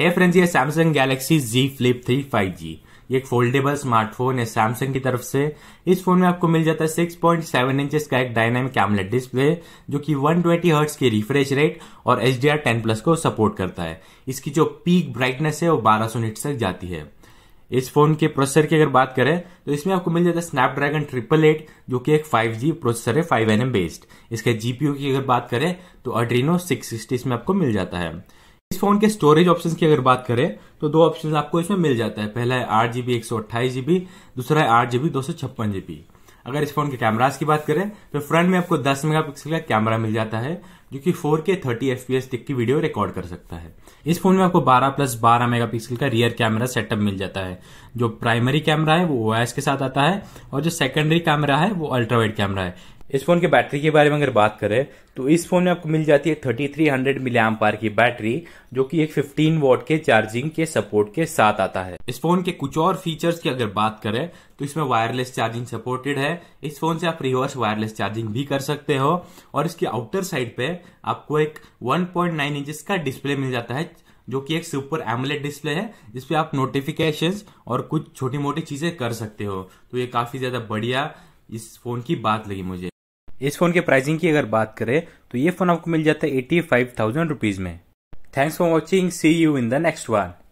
है फ्रेंड्स ये Samsung Galaxy Z flip three five G ये एक फोल्डेबल स्मार्टफोन है सैमसंग की तरफ से इस फोन में आपको मिल जाता है 6.7 पॉइंट इंचेस का एक डायनामिक एमलेट डिस्प्ले जो कि 120 ट्वेंटी की रिफ्रेश रेट और H D R ten plus को सपोर्ट करता है इसकी जो पीक ब्राइटनेस है वो 1200 सौ निट्स तक जाती है इस फोन के प्रोसेसर की अगर बात करें तो इसमें आपको मिल जाता है स्नैपड्रैगन ट्रिपल एट जो कि एक 5G प्रोसेसर है 5nm बेस्ड इसके जीपीयू की अगर बात करें तो अड्रीनो सिक्स इसमें आपको मिल जाता है इस फोन के स्टोरेज ऑप्शन की अगर बात करें तो दो ऑप्शन आपको इसमें मिल जाता है पहला है आठ जीबी एक सौ अट्ठाईस जीबी दूसरा है आठ जीबी दो सौ छप्पन जीबी अगर इस फोन के कैमराज की बात करें तो फ्रंट में आपको 10 मेगापिक्सल का कैमरा मिल जाता है जो कि 4K 30 FPS तक की वीडियो रिकॉर्ड कर सकता है इस फोन में आपको 12 प्लस 12 मेगापिक्सल का रियर कैमरा सेटअप मिल जाता है जो प्राइमरी कैमरा है वो ओ के साथ आता है और जो सेकेंडरी कैमरा है वो अल्ट्रा कैमरा है इस फोन के बैटरी के बारे में अगर बात करें तो इस फोन में आपको मिल जाती है 3300 थ्री हंड्रेड पार की बैटरी जो कि एक 15 वोट के चार्जिंग के सपोर्ट के साथ आता है इस फोन के कुछ और फीचर्स की अगर बात करें तो इसमें वायरलेस चार्जिंग सपोर्टेड है इस फोन से आप रिवर्स वायरलेस चार्जिंग भी कर सकते हो और इसके आउटर साइड पे आपको एक वन पॉइंट का डिस्प्ले मिल जाता है जो कि एक सुपर एमलेट डिस्प्ले है जिसपे आप नोटिफिकेशन और कुछ छोटी मोटी चीजें कर सकते हो तो ये काफी ज्यादा बढ़िया इस फोन की बात लगी मुझे इस फोन के प्राइसिंग की अगर बात करें तो ये फोन आपको मिल जाता है एटी फाइव थाउजेंड रुपीज में thanks for watching see you in the next one